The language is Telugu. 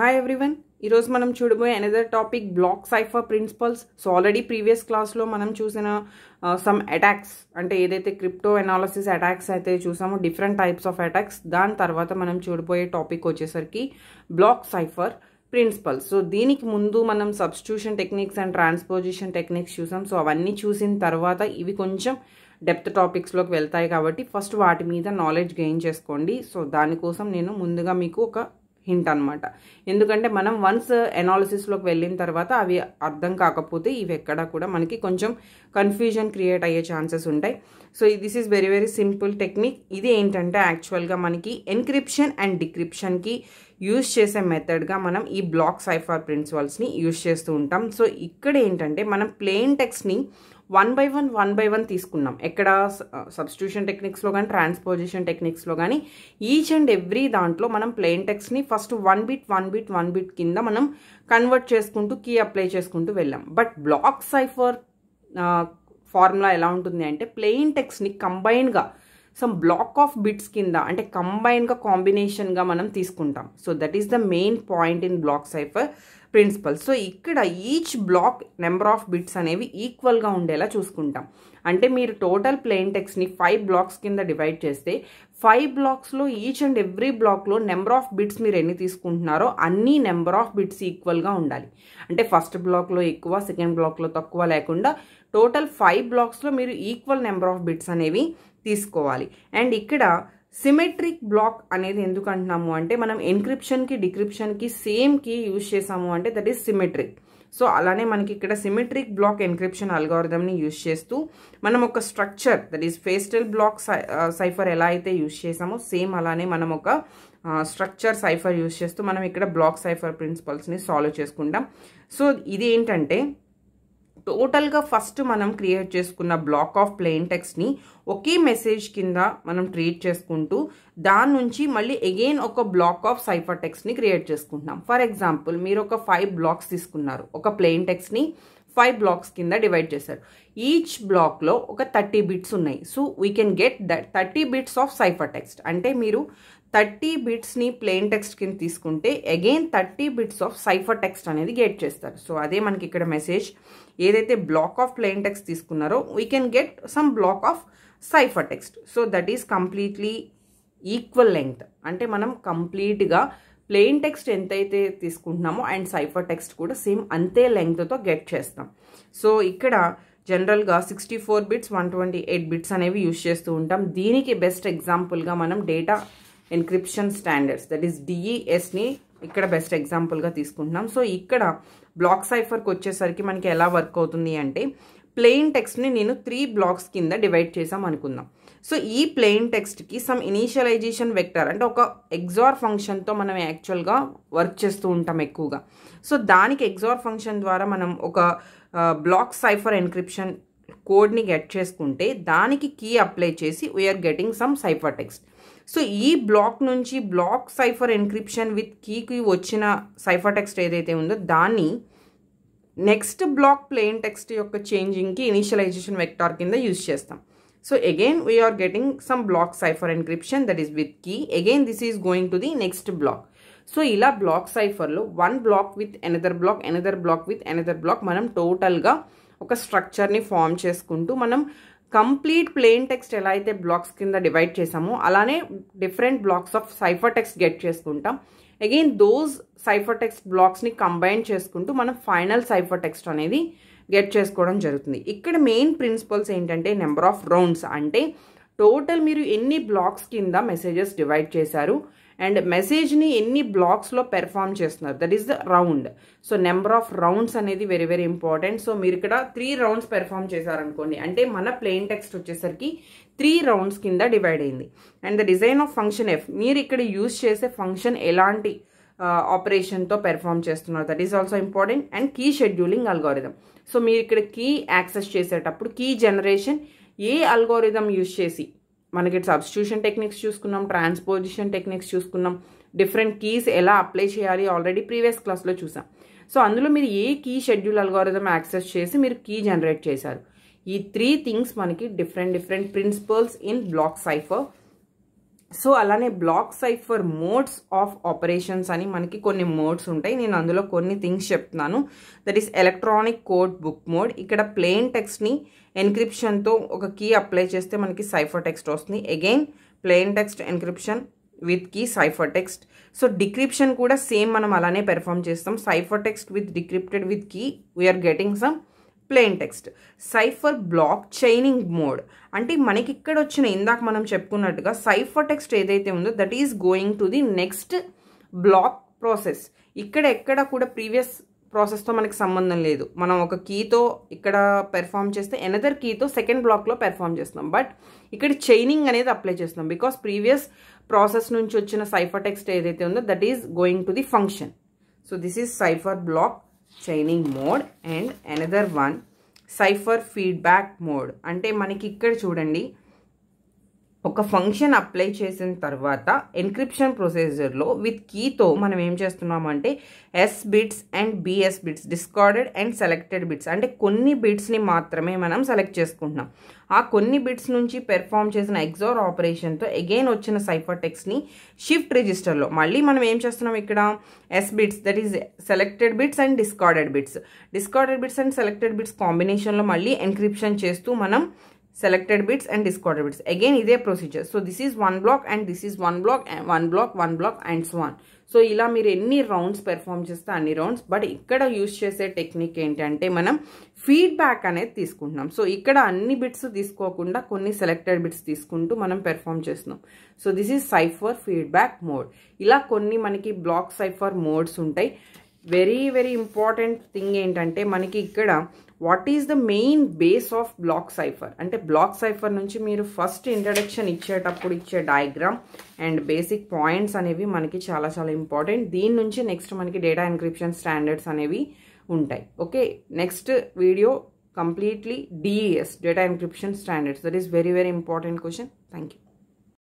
హాయ్ ఎవ్రీవన్ ఈరోజు మనం చూడబోయే another topic block cipher principles so already previous క్లాస్లో మనం చూసిన సమ్ uh, అటాక్స్ అంటే ఏదైతే క్రిప్టో ఎనాలసిస్ అటాక్స్ అయితే చూసామో డిఫరెంట్ టైప్స్ ఆఫ్ అటాక్స్ దాని తర్వాత మనం చూడబోయే టాపిక్ వచ్చేసరికి బ్లాక్ సైఫర్ ప్రిన్సిపల్స్ సో దీనికి ముందు మనం substitution techniques and transposition techniques చూసాం సో అవన్నీ చూసిన తర్వాత ఇవి కొంచెం డెప్త్ టాపిక్స్లోకి వెళ్తాయి కాబట్టి ఫస్ట్ వాటి మీద నాలెడ్జ్ గెయిన్ చేసుకోండి సో దానికోసం నేను ముందుగా మీకు ఒక హింట్ అనమాట ఎందుకంటే మనం వన్స్ ఎనాలిసిస్లోకి వెళ్ళిన తర్వాత అవి అర్థం కాకపోతే ఇవి ఎక్కడా కూడా మనకి కొంచెం కన్ఫ్యూజన్ క్రియేట్ అయ్యే ఛాన్సెస్ ఉంటాయి so this is very very simple technique ఇది ఏంటంటే యాక్చువల్గా మనకి ఎన్క్రిప్షన్ అండ్ డిక్రిప్షన్కి యూజ్ చేసే మెథడ్గా మనం ఈ బ్లాక్ సైఫర్ ప్రిన్సిపల్స్ని యూజ్ చేస్తూ ఉంటాం సో ఇక్కడ ఏంటంటే మనం ప్లెయిన్ టెక్స్ట్ని one by one one by one తీసుకున్నాం ఎక్కడ సబ్స్టిట్యూషన్ టెక్నిక్స్లో కానీ ట్రాన్స్పోజిషన్ టెక్నిక్స్లో కానీ ఈచ్ అండ్ ఎవ్రీ దాంట్లో మనం ప్లెయిన్ టెక్స్ట్ని first one bit one bit one bit కింద మనం కన్వర్ట్ చేసుకుంటూ కీ అప్లై చేసుకుంటూ వెళ్ళాం బట్ బ్లాక్ సైఫర్ ఫార్ములా ఎలా ఉంటుంది అంటే ప్లెయిన్ టెక్స్ట్ని కంబైన్గా సమ్ బ్లాక్ ఆఫ్ బిట్స్ కింద అంటే కంబైన్గా కాంబినేషన్గా మనం తీసుకుంటాం so that is the main point in block cipher principle so ఇక్కడ each block number of bits అనేవి ఈక్వల్గా ఉండేలా చూసుకుంటాం అంటే మీరు టోటల్ ప్లేన్ టెక్స్ట్ని ఫైవ్ బ్లాక్స్ కింద డివైడ్ చేస్తే ఫైవ్ బ్లాక్స్లో ఈచ్ అండ్ ఎవ్రీ బ్లాక్లో నెంబర్ ఆఫ్ బిట్స్ మీరు ఎన్ని తీసుకుంటున్నారో అన్ని నెంబర్ ఆఫ్ బిట్స్ ఈక్వల్గా ఉండాలి అంటే ఫస్ట్ బ్లాక్లో ఎక్కువ సెకండ్ బ్లాక్లో తక్కువ లేకుండా టోటల్ ఫైవ్ బ్లాక్స్లో మీరు ఈక్వల్ నెంబర్ ఆఫ్ బిట్స్ అనేవి తీసుకోవాలి అండ్ ఇక్కడ సిమెట్రిక్ బ్లాక్ అనేది ఎందుకు అంటున్నాము అంటే మనం ఎన్క్రిప్షన్కి డిక్రిప్షన్కి సేమ్ కీ యూజ్ చేసాము అంటే దట్ ఈస్ సిమెట్రిక్ సో అలానే మనకి ఇక్కడ సిమెట్రిక్ బ్లాక్ ఎన్క్రిప్షన్ అల్గారిథమ్ని యూజ్ చేస్తూ మనం ఒక structure that is Feistel block cipher ఎలా అయితే యూజ్ చేసామో సేమ్ అలానే మనం ఒక స్ట్రక్చర్ సైఫర్ యూజ్ చేస్తూ మనం ఇక్కడ బ్లాక్ సైఫర్ ప్రిన్సిపల్స్ని సాల్వ్ చేసుకుంటాం సో ఇది ఏంటంటే టోటల్గా ఫస్ట్ మనం క్రియేట్ చేసుకున్న బ్లాక్ ఆఫ్ ప్లెయిన్ టెక్స్ట్ని ఒకే మెసేజ్ కింద మనం ట్రీట్ చేసుకుంటూ దాని నుంచి మళ్ళీ అగైన్ ఒక బ్లాక్ ఆఫ్ సైఫర్ టెక్స్ట్ని క్రియేట్ చేసుకుంటున్నాం ఫర్ ఎగ్జాంపుల్ మీరు ఒక ఫైవ్ బ్లాక్స్ తీసుకున్నారు ఒక ప్లెయిన్ టెక్స్ట్ని ఫైవ్ బ్లాక్స్ కింద డివైడ్ చేశారు ఈచ్ బ్లాక్లో ఒక థర్టీ బిట్స్ ఉన్నాయి so we can get that thirty bits of cipher text అంటే మీరు థర్టీ బిట్స్ని ప్లెయిన్ టెక్స్ట్ కింద తీసుకుంటే again thirty bits of cipher text అనేది గెట్ చేస్తారు సో అదే మనకి ఇక్కడ మెసేజ్ ఏదైతే బ్లాక్ ఆఫ్ ప్లెయిన్ టెక్స్ట్ తీసుకున్నారో we can get some block of cipher text so that is completely equal length అంటే మనం కంప్లీట్గా ప్లెయిన్ టెక్స్ట్ ఎంతైతే తీసుకుంటున్నామో అండ్ సైఫర్ టెక్స్ట్ కూడా సేమ్ అంతే లెంగ్త్తో గెట్ చేస్తాం సో ఇక్కడ జనరల్గా sixty four bits one twenty eight bits అనేవి యూజ్ చేస్తూ ఉంటాం దీనికి బెస్ట్ ఎగ్జాంపుల్గా మనం data encryption standards that is డిఈఎస్ని ఇక్కడ బెస్ట్ ఎగ్జాంపుల్గా తీసుకుంటున్నాం సో ఇక్కడ బ్లాక్ సైఫర్కి వచ్చేసరికి మనకి ఎలా వర్క్ అవుతుంది అంటే ప్లెయిన్ టెక్స్ట్ని నేను త్రీ బ్లాక్స్ కింద డివైడ్ చేసాం అనుకుందాం సో ఈ ప్లెయిన్ టెక్స్ట్కి సమ్ ఇనీషియలైజేషన్ వెక్టర్ అంటే ఒక ఎగ్జార్ ఫంక్షన్తో మనం యాక్చువల్గా వర్క్ చేస్తూ ఉంటాం ఎక్కువగా సో దానికి ఎగ్జార్ ఫంక్షన్ ద్వారా మనం ఒక బ్లాక్ సైఫర్ ఎన్క్రిప్షన్ కోడ్ని గెట్ చేసుకుంటే దానికి కీ అప్లై చేసి we are getting some cipher text so ఈ బ్లాక్ నుంచి బ్లాక్ సైఫర్ ఎన్క్రిప్షన్ విత్ కీకి వచ్చిన సైఫర్ టెక్స్ట్ ఏదైతే ఉందో దాన్ని నెక్స్ట్ బ్లాక్ ప్లెయిన్ టెక్స్ట్ యొక్క చేంజింగ్కి ఇనిషియలైజేషన్ వెక్టార్ కింద యూజ్ చేస్తాం so again we are getting some block cipher encryption that is with key again this is going to the next block so ఇలా బ్లాక్ సైఫర్లో one block with another block another block with another block మనం టోటల్గా ఒక స్ట్రక్చర్ని ఫామ్ చేసుకుంటూ మనం కంప్లీట్ ప్లెయిన్ టెక్స్ట్ ఎలా అయితే బ్లాక్స్ కింద డివైడ్ చేసామో అలానే different blocks of cipher text get చేసుకుంటాం అగైన్ దోస్ సైఫర్ టెక్స్ట్ బ్లాక్స్ని కంబైన్ చేసుకుంటూ మనం ఫైనల్ సైఫర్ టెక్స్ట్ అనేది గెట్ చేసుకోవడం జరుగుతుంది ఇక్కడ మెయిన్ ప్రిన్సిపల్స్ ఏంటంటే నెంబర్ ఆఫ్ రౌండ్స్ అంటే టోటల్ మీరు ఎన్ని బ్లాక్స్ కింద మెసేజెస్ డివైడ్ చేశారు అండ్ మెసేజ్ని ఎన్ని బ్లాక్స్లో పెర్ఫామ్ చేస్తున్నారు that is the round so number of rounds అనేది వెరీ వెరీ ఇంపార్టెంట్ సో మీరు ఇక్కడ త్రీ రౌండ్స్ పెర్ఫామ్ చేశారనుకోండి అంటే మన ప్లెయిన్ టెక్స్ట్ వచ్చేసరికి త్రీ రౌండ్స్ కింద డివైడ్ అయింది and the design of function F మీరు ఇక్కడ యూజ్ చేసే ఫంక్షన్ ఎలాంటి ఆపరేషన్తో పెర్ఫామ్ చేస్తున్నారు that is also important and key scheduling algorithm so మీరు ఇక్కడ కీ యాక్సెస్ చేసేటప్పుడు కీ జనరేషన్ ఏ అల్గోరిథం యూజ్ చేసి మనకి సబ్స్టిట్యూషన్ టెక్నిక్స్ చూసుకున్నాం ట్రాన్స్పోజిషన్ టెక్నిక్స్ చూసుకున్నాం డిఫరెంట్ కీస్ ఎలా అప్లై చేయాలి ఆల్రెడీ ప్రీవియస్ క్లాస్లో చూసాం సో అందులో మీరు ఏ కీ షెడ్యూల్ అల్గోరిజం యాక్సెస్ చేసి మీరు కీ జనరేట్ చేశారు ఈ త్రీ థింగ్స్ మనకి different different principles in block cipher so అలానే block cipher for modes of operations అని మనకి కొన్ని మోడ్స్ ఉంటాయి నేను అందులో కొన్ని థింగ్స్ చెప్తున్నాను that is electronic code book mode ఇక్కడ ప్లెయిన్ టెక్స్ట్ని ఎన్క్రిప్షన్తో ఒక కీ అప్లై చేస్తే మనకి సైఫర్ టెక్స్ట్ వస్తుంది again plain text encryption with key cipher text so decryption కూడా సేమ్ మనం అలానే పెర్ఫామ్ చేస్తాం cipher text with decrypted with key we're getting some plain text cipher block chaining mode అంటే మనకి ఇక్కడ వచ్చిన ఇందాక మనం చెప్పుకున్నట్టుగా సైఫర్ టెక్స్ట్ ఏదైతే ఉందో that is going to the next block process ఇక్కడ ఎక్కడ కూడా ప్రీవియస్ ప్రాసెస్తో మనకి సంబంధం లేదు మనం ఒక కీతో ఇక్కడ పెర్ఫామ్ చేస్తే ఎనదర్ కీతో సెకండ్ బ్లాక్లో పెర్ఫామ్ చేస్తున్నాం బట్ ఇక్కడ చైనింగ్ అనేది అప్లై చేస్తున్నాం బికాస్ ప్రీవియస్ ప్రాసెస్ నుంచి వచ్చిన సైఫర్ టెక్స్ట్ ఏదైతే ఉందో that is going to the function so this is cipher block chaining mode and another one cipher feedback mode అంటే మనకి ఇక్కడ చూడండి ఒక ఫంక్షన్ అప్లై చేసిన తర్వాత ఎన్క్రిప్షన్ ప్రొసీజర్లో విత్ కీతో మనం ఏం చేస్తున్నామంటే S bits and BS bits discarded and selected bits అంటే కొన్ని బిట్స్ని మాత్రమే మనం సెలెక్ట్ చేసుకుంటున్నాం ఆ కొన్ని బిట్స్ నుంచి పెర్ఫామ్ చేసిన ఎగ్జోర్ ఆపరేషన్తో అగైన్ వచ్చిన సైఫర్ టెక్స్ట్ని షిఫ్ట్ రిజిస్టర్లో మళ్ళీ మనం ఏం చేస్తున్నాం ఇక్కడ S bits that is selected bits and discarded bits discarded bits and selected bits కాంబినేషన్లో మళ్ళీ ఎన్క్రిప్షన్ చేస్తూ మనం selected bits and discarded bits again ఇదే procedure so this is one block and this is one block one block one block and so one so ఇలా మీరు ఎన్ని రౌండ్స్ పెర్ఫామ్ చేస్తే అన్ని రౌండ్స్ బట్ ఇక్కడ యూజ్ చేసే టెక్నిక్ ఏంటంటే మనం ఫీడ్బ్యాక్ అనేది తీసుకుంటున్నాం సో ఇక్కడ అన్ని బిట్స్ తీసుకోకుండా కొన్ని సెలెక్టెడ్ బిట్స్ తీసుకుంటూ మనం పెర్ఫామ్ చేస్తున్నాం so this is cipher feedback mode ఇలా కొన్ని మనకి బ్లాక్ సైఫర్ మోడ్స్ ఉంటాయి వెరీ వెరీ ఇంపార్టెంట్ థింగ్ ఏంటంటే మనకి ఇక్కడ what is the main base of block cipher అంటే బ్లాక్ సైఫర్ నుంచి మీరు ఫస్ట్ ఇంట్రడక్షన్ ఇచ్చేటప్పుడు ఇచ్చే డయాగ్రామ్ అండ్ బేసిక్ పాయింట్స్ అనేవి మనకి చాలా చాలా ఇంపార్టెంట్ దీని నుంచి నెక్స్ట్ మనకి డేటా ఎన్క్రిప్షన్ స్టాండర్డ్స్ అనేవి ఉంటాయి okay next video completely DES data encryption standards that is very very important question thank you